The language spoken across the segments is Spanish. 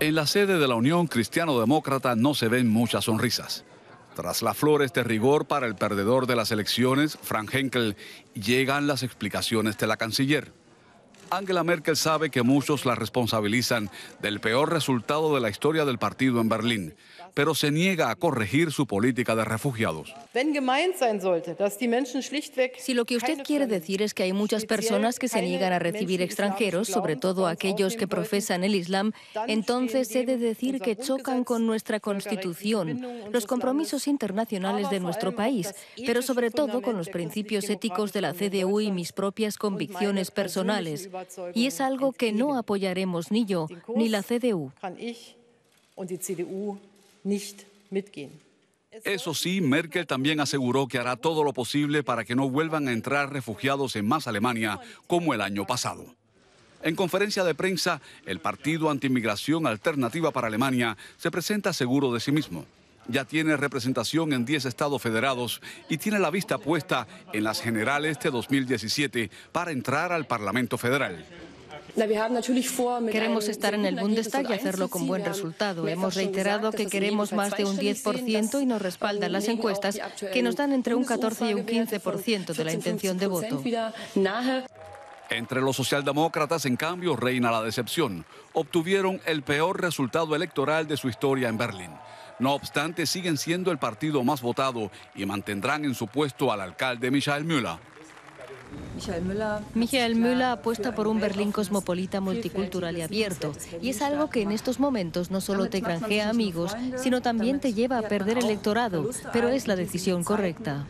En la sede de la Unión Cristiano-Demócrata no se ven muchas sonrisas. Tras las flores de rigor para el perdedor de las elecciones, Frank Henkel, llegan las explicaciones de la canciller. Angela Merkel sabe que muchos la responsabilizan del peor resultado de la historia del partido en Berlín, pero se niega a corregir su política de refugiados. Si lo que usted quiere decir es que hay muchas personas que se niegan a recibir extranjeros, sobre todo aquellos que profesan el Islam, entonces he de decir que chocan con nuestra Constitución, los compromisos internacionales de nuestro país, pero sobre todo con los principios éticos de la CDU y mis propias convicciones personales. Y es algo que no apoyaremos ni yo ni la CDU. Eso sí, Merkel también aseguró que hará todo lo posible para que no vuelvan a entrar refugiados en más Alemania como el año pasado. En conferencia de prensa, el partido Antimigración Alternativa para Alemania se presenta seguro de sí mismo ya tiene representación en 10 estados federados y tiene la vista puesta en las generales de 2017 para entrar al Parlamento Federal. Queremos estar en el Bundestag y hacerlo con buen resultado. Hemos reiterado que queremos más de un 10% y nos respaldan las encuestas que nos dan entre un 14 y un 15% de la intención de voto. Entre los socialdemócratas, en cambio, reina la decepción. Obtuvieron el peor resultado electoral de su historia en Berlín. No obstante, siguen siendo el partido más votado y mantendrán en su puesto al alcalde Michael Müller. Michael Müller apuesta por un Berlín cosmopolita, multicultural y abierto. Y es algo que en estos momentos no solo te granjea amigos, sino también te lleva a perder electorado. Pero es la decisión correcta.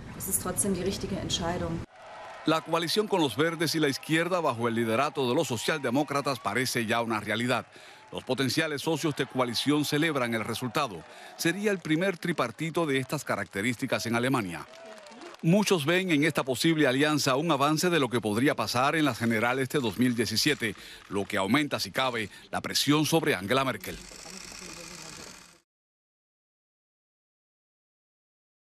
La coalición con los verdes y la izquierda bajo el liderato de los socialdemócratas parece ya una realidad. Los potenciales socios de coalición celebran el resultado. Sería el primer tripartito de estas características en Alemania. Muchos ven en esta posible alianza un avance de lo que podría pasar en las generales de 2017, lo que aumenta, si cabe, la presión sobre Angela Merkel.